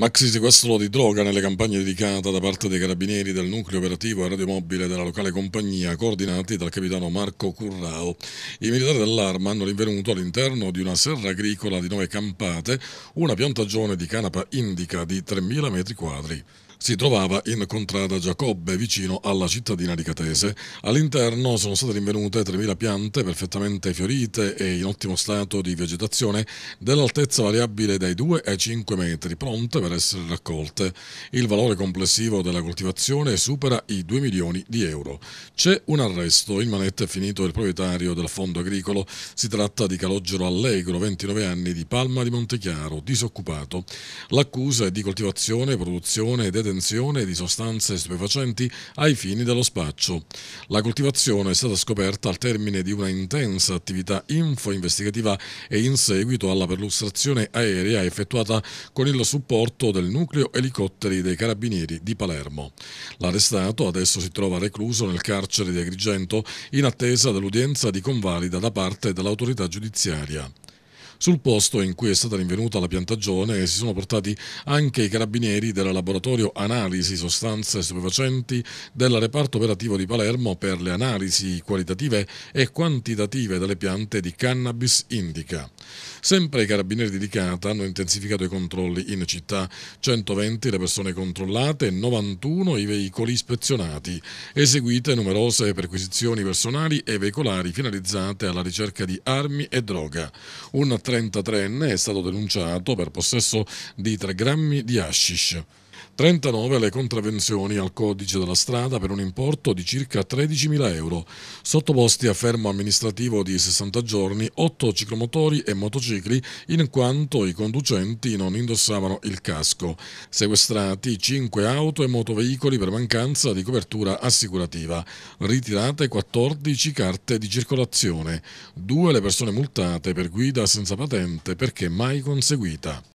Maxi sequestro di droga nelle campagne dedicate da parte dei carabinieri del nucleo operativo e radiomobile della locale compagnia, coordinati dal capitano Marco Currao. I militari dell'arma hanno rinvenuto all'interno di una serra agricola di nove campate una piantagione di canapa indica di 3.000 metri quadri si trovava in contrada Giacobbe, vicino alla cittadina di Catese. All'interno sono state rinvenute 3.000 piante perfettamente fiorite e in ottimo stato di vegetazione dell'altezza variabile dai 2 ai 5 metri, pronte per essere raccolte. Il valore complessivo della coltivazione supera i 2 milioni di euro. C'è un arresto, il manetto è finito il proprietario del fondo agricolo, si tratta di Calogero Allegro, 29 anni, di Palma di Montechiaro, disoccupato. L'accusa è di coltivazione, produzione e ed detenzione di sostanze stupefacenti ai fini dello spaccio. La coltivazione è stata scoperta al termine di una intensa attività info-investigativa e in seguito alla perlustrazione aerea effettuata con il supporto del nucleo elicotteri dei Carabinieri di Palermo. L'arrestato adesso si trova recluso nel carcere di Agrigento in attesa dell'udienza di convalida da parte dell'autorità giudiziaria sul posto in cui è stata rinvenuta la piantagione si sono portati anche i carabinieri del laboratorio analisi sostanze stupefacenti del reparto operativo di Palermo per le analisi qualitative e quantitative delle piante di cannabis indica. Sempre i carabinieri di Licata hanno intensificato i controlli in città, 120 le persone controllate, e 91 i veicoli ispezionati, eseguite numerose perquisizioni personali e veicolari finalizzate alla ricerca di armi e droga. Un 33enne è stato denunciato per possesso di 3 grammi di hashish. 39 le contravvenzioni al codice della strada per un importo di circa 13.000 euro, sottoposti a fermo amministrativo di 60 giorni 8 ciclomotori e motocicli in quanto i conducenti non indossavano il casco, sequestrati 5 auto e motoveicoli per mancanza di copertura assicurativa, ritirate 14 carte di circolazione, 2 le persone multate per guida senza patente perché mai conseguita.